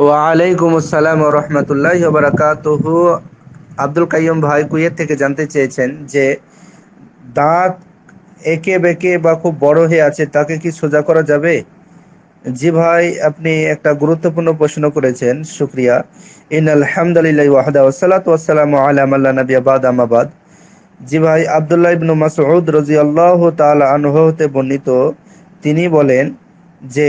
ওয়ালাইকুম আসসালাম রহমতুল্লাহ বারাকাতুহ আব্দুল কাইম ভাই কুয়েত থেকে জানতে চেয়েছেন যে দাঁত একে বেঁকে বা খুব বড় হয়ে আছে তাকে কি সোজা করা যাবে জি ভাই আপনি একটা গুরুত্বপূর্ণ প্রশ্ন করেছেন শুক্রিয়া ইন আলহামদুলিল্লাহ ওয়াহদা ওসালাত ওয়াসালাম আলাম আল্লাহ নবী আবাদ আমাবাদ জি ভাই আবদুল্লাহ ইবনু মাসউদ রাদিয়াল্লাহু তাআলা আনহু হতে বর্ণিত তিনি বলেন যে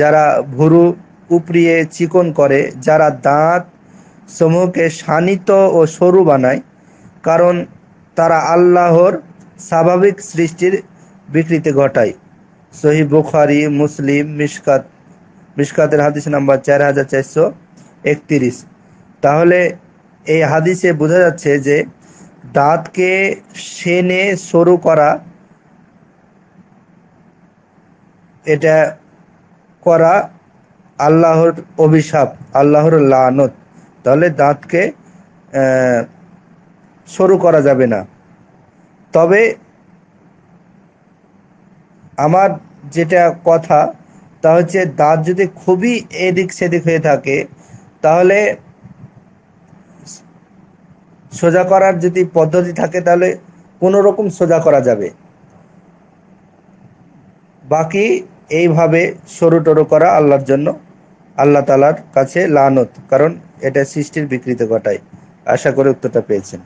যারা ভুরু উপড়িয়ে চিকন করে যারা দাঁত সমূহকে শানিত ও সরু বানায় কারণ তারা আল্লাহর স্বাভাবিক সৃষ্টির বিকৃতি ঘটায় সহি বুখারি মুসলিম মিসকাত মিসকাতের হাদিস নাম্বার চার হাজার চারশো একত্রিশ তাহলে এই হাদিসে বোঝা যাচ্ছে যে দাঁতকে সেনে সরু করা এটা করা আল্লাহর অভিশাপ আল্লাহর লানত তাহলে দাঁতকে সরু করা যাবে না তবে আমার যেটা কথা তা হচ্ছে দাঁত যদি খুবই এদিক সেদিক হয়ে থাকে তাহলে সোজা করার যদি পদ্ধতি থাকে তাহলে কোনো রকম সোজা করা যাবে বাকি এইভাবে সরু টরু করা আল্লাহর জন্য আল্লাহ তালার কাছে লানত কারণ এটা সৃষ্টির বিকৃত ঘটায় আশা করে উত্তরটা পেয়েছেন